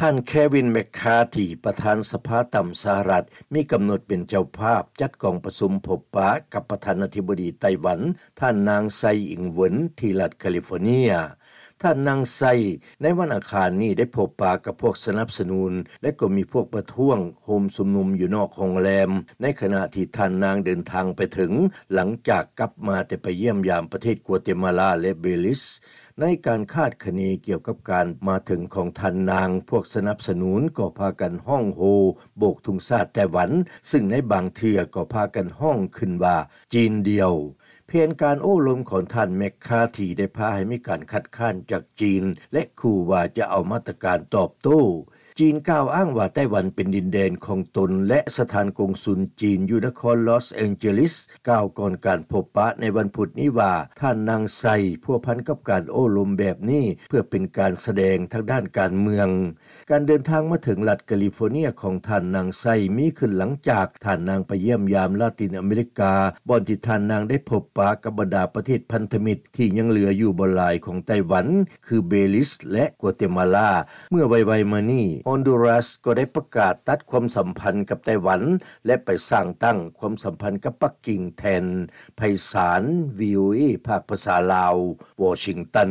ท่านแควินแมคคาทีประธานสภาต่ำสหรัฐมีกำหนดเป็นเจ้าภาพจัดกองประสุมพบปะ กับประธานาธิบดีไต้หวัน ท่านนางไซอิงเวินที่รัฐแคลิฟอร์เนีย ท่านนางไซในวันอาคารนี้ได้พบปะกับพวกสนับสนุนและก็มีพวกประท้วงโฮมสุมนุมอยู่นอกโรงแรม ในขณะที่ท่านนางเดินทางไปถึง หลังจากกลับมาแต่ไปเยี่ยมยามประเทศกัวเตมาลาและเบลิสในการคาดคะเนเกี่ยวกับการมาถึงของทันนาง พวกสนับสนุนก็พากันห้องโฮ โบกทุงซาแต่วัน ซึ่งในบางเทื่อก็พากันห้องขึ้นว่าจีนเดียวเพียงการโอ้ลมของท่านแมคคาทีได้พาให้มีการคัดค้านจากจีน และคู่ว่าจะเอามาตรการตอบโต้ จีนกล่าวอ้างว่าไต้หวันเป็นดินแดนของตน และสถานกงสุลจีนอยู่นครลอสแองเจลิสกล่าวก่อนการพบปะในวันพุธนี้ว่าท่านนางไซพัวพันกับการโอ้ลมแบบนี้เพื่อเป็นการแสดงทางด้านการเมือง การเดินทางมาถึงรัฐแคลิฟอร์เนียของท่านนางไซมีขึ้นหลังจากท่านนางไปเยี่ยมยามลาตินอเมริกาบ่อนที่ท่านนางได้พบปากับบรรดาประเทศพันธมิตรที่ยังเหลืออยู่บนลายของไต้หวัน คือเบลิส และกัวเตมาลา เมื่อไวๆมานี่ ออนดูรัสก็ได้ประกาศตัดความสัมพันธ์กับไต้หวันและไปสร้างตั้งความสัมพันธ์กับปักกิ่งแทน ไพศาลวิวเอภาคภาษาลาว วอชิงตัน